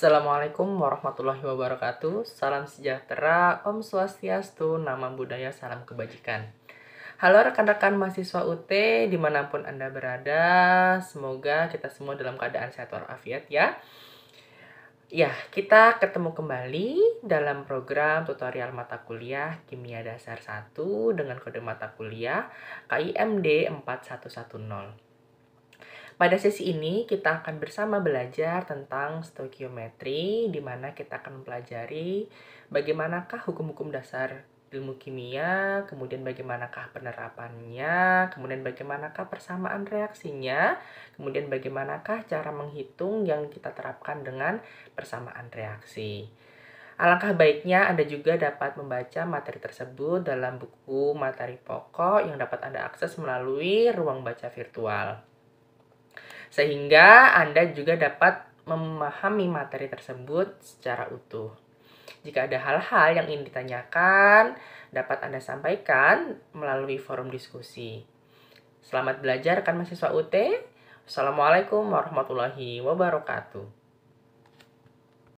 Assalamualaikum warahmatullahi wabarakatuh. Salam sejahtera, Om Swastiastu, nama budaya, salam kebajikan. Halo rekan-rekan mahasiswa UT dimanapun Anda berada, semoga kita semua dalam keadaan sehat walafiat ya. Ya, kita ketemu kembali dalam program tutorial mata kuliah Kimia Dasar 1 dengan kode mata kuliah KIMD 4110. Pada sesi ini kita akan bersama belajar tentang stoikiometri di mana kita akan mempelajari bagaimanakah hukum-hukum dasar ilmu kimia, kemudian bagaimanakah penerapannya, kemudian bagaimanakah persamaan reaksinya, kemudian bagaimanakah cara menghitung yang kita terapkan dengan persamaan reaksi. Alangkah baiknya Anda juga dapat membaca materi tersebut dalam buku materi pokok yang dapat Anda akses melalui ruang baca virtual sehingga Anda juga dapat memahami materi tersebut secara utuh. Jika ada hal-hal yang ingin ditanyakan, dapat Anda sampaikan melalui forum diskusi. Selamat belajar kan mahasiswa UT. Assalamualaikum warahmatullahi wabarakatuh.